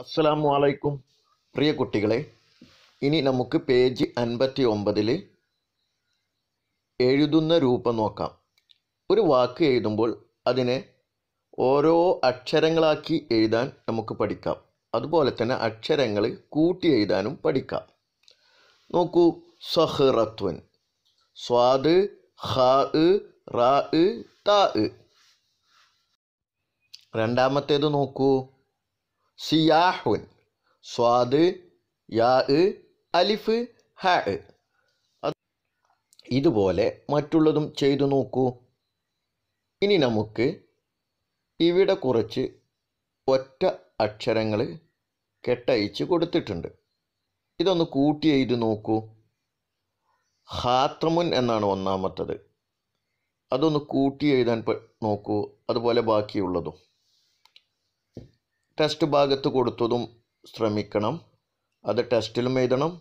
അസ്സലാമു അലൈക്കും പ്രിയ കുട്ടികളെ ഇനി നമുക്ക് പേജ് അൻപത്തി ഒമ്പതിൽ എഴുതുന്ന രൂപം നോക്കാം ഒരു വാക്ക് എഴുതുമ്പോൾ അതിനെ ഓരോ അക്ഷരങ്ങളാക്കി എഴുതാൻ നമുക്ക് പഠിക്കാം അതുപോലെ തന്നെ അക്ഷരങ്ങൾ കൂട്ടി എഴുതാനും പഠിക്കാം നോക്കൂ സഹ്റത്വൻ സ്വാദ് ഹ റ ത രണ്ടാമത്തേത് നോക്കൂ സിയാഹുൻ സ്വാദ് യാ അലിഫ് ഹ ഇതുപോലെ മറ്റുള്ളതും ചെയ്തു നോക്കൂ ഇനി നമുക്ക് ഇവിടെ കുറച്ച് ഒറ്റ അക്ഷരങ്ങൾ കെട്ടയച്ച് കൊടുത്തിട്ടുണ്ട് ഇതൊന്ന് കൂട്ടി എഴുതി നോക്കൂ ഹാത്രമുൻ എന്നാണ് ഒന്നാമത്തത് അതൊന്ന് കൂട്ടി എഴുതാൻ നോക്കൂ അതുപോലെ ബാക്കിയുള്ളതും ടെസ്റ്റ് ഭാഗത്ത് കൊടുത്തതും ശ്രമിക്കണം അത് ടെസ്റ്റിലും എഴുതണം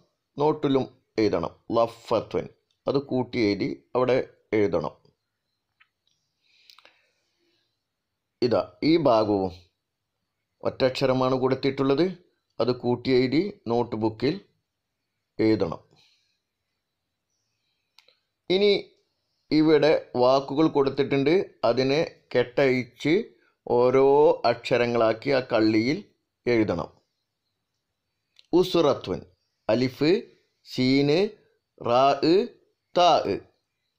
നോട്ടിലും എഴുതണം ലഫത്വൻ അത് കൂട്ടി എഴുതി അവിടെ എഴുതണം ഇതാ ഈ ഭാഗവും ഒറ്റക്ഷരമാണ് കൊടുത്തിട്ടുള്ളത് അത് കൂട്ടി എഴുതി നോട്ട് ബുക്കിൽ എഴുതണം ഇനി ഇവിടെ വാക്കുകൾ കൊടുത്തിട്ടുണ്ട് അതിനെ കെട്ടയച്ച് ഓരോ അക്ഷരങ്ങളാക്കി ആ കള്ളിയിൽ എഴുതണം ഉസുറത്വൻ അലിഫ് സീന് റാ താ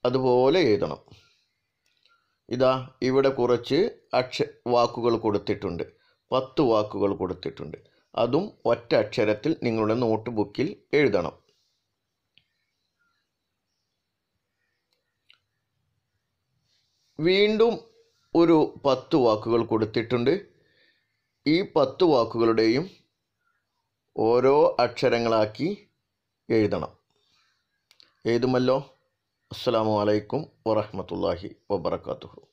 അതുപോലെ എഴുതണം ഇതാ ഇവിടെ കുറച്ച് അക്ഷ വാക്കുകൾ കൊടുത്തിട്ടുണ്ട് പത്ത് വാക്കുകൾ കൊടുത്തിട്ടുണ്ട് അതും ഒറ്റ അക്ഷരത്തിൽ നിങ്ങളുടെ നോട്ട് ബുക്കിൽ എഴുതണം വീണ്ടും ഒരു പത്ത് വാക്കുകൾ കൊടുത്തിട്ടുണ്ട് ഈ പത്ത് വാക്കുകളുടെയും ഓരോ അക്ഷരങ്ങളാക്കി എഴുതണം എഴുതുമല്ലോ അസ്സാം വലൈക്കും വറഹമത്തല്ലാഹി വബർക്കാത്തു